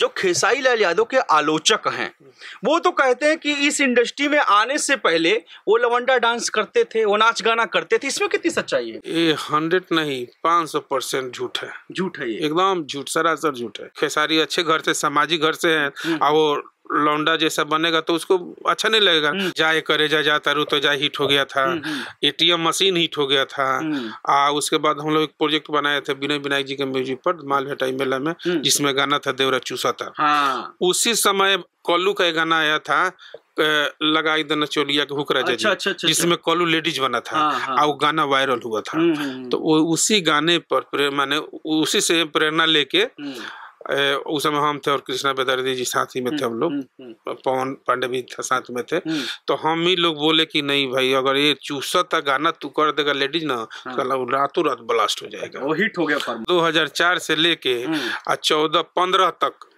जो खेसाई लाल यादव के आलोचक हैं वो तो कहते हैं कि इस इंडस्ट्री में आने से पहले वो लवंडा डांस करते थे वो नाच गाना करते थे इसमें कितनी सच्चाई है ये हंड्रेड नहीं पाँच सौ परसेंट झूठ है झूठ है एकदम झूठ सरासर झूठ है खेसारी अच्छे घर से सामाजिक घर से है हम्म। और लौंडा जैसा बनेगा तो उसको अच्छा नहीं लगेगा हम्म। जाए करे जा जाता रू तो जाए हिट हो गया था एटीएम मशीन हिट हो गया था हम्म। आ उसके बाद हम लोग एक प्रोजेक्ट बनाए थे विनय विनायक जी के म्यूजिक पर माल मालभेटाई मेला में हम्म। जिसमें गाना था देवरा चूसा था हाँ। उसी समय कॉलू का एक गाना आया था लगाई देना चोलिया के हुकरा अच्छा, अच्छा, अच्छा, जिसमें अच्छा। कॉलू लेडीज बना था हाँ, हाँ। गाना वायरल हुआ था तो वो उसी गाने पर मैंने उसी से प्रेरणा लेके उस समय हम थे और कृष्णा बेदर्दी जी साथ ही में थे हम्म, हम लोग हम्म, हम्म। पवन पांडे भी साथ में थे तो हम ही लोग बोले कि नहीं भाई अगर ये था गाना तू कर देगा लेडीज ना तो रातों रात ब्लास्ट हो जाएगा वो हिट हो गया दो हजार चार से लेके आज चौदह पंद्रह तक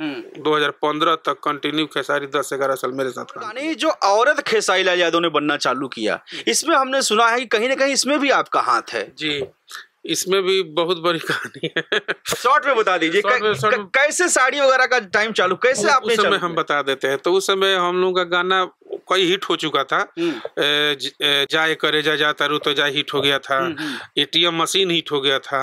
दो हजार पंद्रह तक कंटिन्यू खेसारी दस ग्यारह साल मेरे साथ जो औरत खेसारी लाल यादव ने बनना चालू किया इसमें हमने सुना है कहीं ना कहीं इसमें भी आपका हाथ है जी इसमें भी बहुत बड़ी कहानी है शॉर्ट में बता दीजिए कैसे साड़ी वगैरह का टाइम चालू कैसे आपने उस समय हम बता देते हैं तो उस समय हम लोग का गाना कई हिट हो चुका था हम्म। जाए करे जा जा तारू तो जाए हिट हो गया था हम्म, हम्म। एटीएम मशीन हिट हो गया था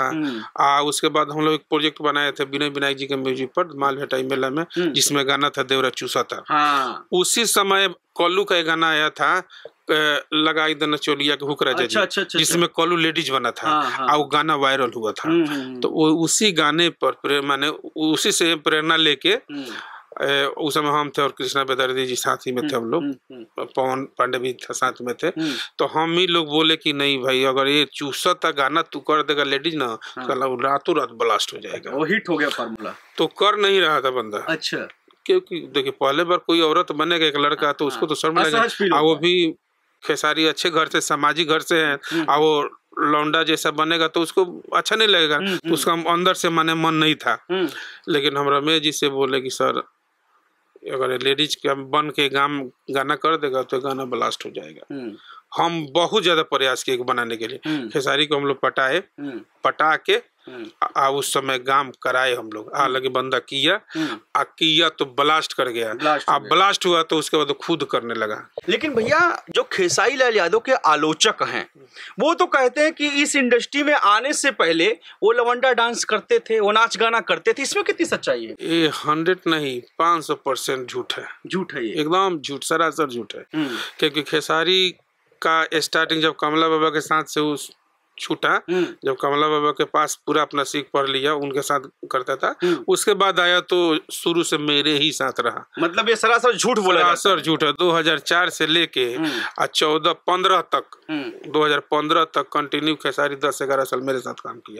आ उसके बाद हम लोग एक प्रोजेक्ट बनाए थे विनय विनायक जी के म्यूजिक पर माल मालभेटाई मेला में जिसमें गाना था देवरा चूसा था हाँ। उसी समय कॉलू का एक गाना आया था लगाई देना चोलिया के हुक अच्छा, अच्छा, अच्छा, अच्छा, जिसमें कॉलू लेडीज बना था हाँ, हाँ। गाना वायरल हुआ था तो वो उसी गाने पर मैंने उसी से प्रेरणा लेके उस समय हम थे और कृष्णा बेदर्दी जी साथ ही में थे हम लोग हम्म, हम्म, हम्म। पवन पांडे भी था साथ में थे तो हम ही लोग बोले कि नहीं भाई अगर ये था गाना तू कर देगा लेडीज ना तो हाँ। रातों रात ब्लास्ट हो जाएगा अच्छा, वो हिट हो गया फॉर्मूला तो कर नहीं रहा था बंदा अच्छा क्योंकि देखिए पहले बार कोई औरत बनेगा एक लड़का तो उसको तो शर्म लगेगा वो भी खेसारी अच्छे घर से सामाजिक घर से है और वो लौंडा जैसा बनेगा तो उसको अच्छा नहीं लगेगा तो उसका अंदर से माने मन नहीं था लेकिन हम रमेश जी से बोले कि सर अगर लेडीज के बन के गाम गाना कर देगा तो गाना ब्लास्ट हो जाएगा हम्म। हम बहुत ज्यादा प्रयास किए बनाने के लिए हम्म। खेसारी को हम लोग पटाए हम्म। पटा के आ उस समय गांव कराए हम लोग आ लगे बंदा किया आ किया तो ब्लास्ट कर गया आ ब्लास्ट हुआ तो उसके बाद खुद करने लगा लेकिन भैया जो खेसाई लाल यादव के आलोचक हैं वो तो कहते हैं कि इस इंडस्ट्री में आने से पहले वो लवंडा डांस करते थे वो नाच गाना करते थे इसमें कितनी सच्चाई है ये हंड्रेड नहीं पाँच सौ परसेंट झूठ है झूठ है एकदम झूठ सरासर झूठ है हम्म। क्योंकि खेसारी का स्टार्टिंग जब कमला बाबा के साथ से उस छूटा हम्म। जब कमला बाबा के पास पूरा अपना सीख पढ़ लिया उनके साथ करता था हम्म। उसके बाद आया तो शुरू से मेरे ही साथ रहा मतलब ये सरासर झूठ बोला सरासर झूठ है 2004 से लेके हम्म। आज चौदह पंद्रह तक 2015 तक कंटिन्यू खेसारी दस ग्यारह साल मेरे साथ काम किया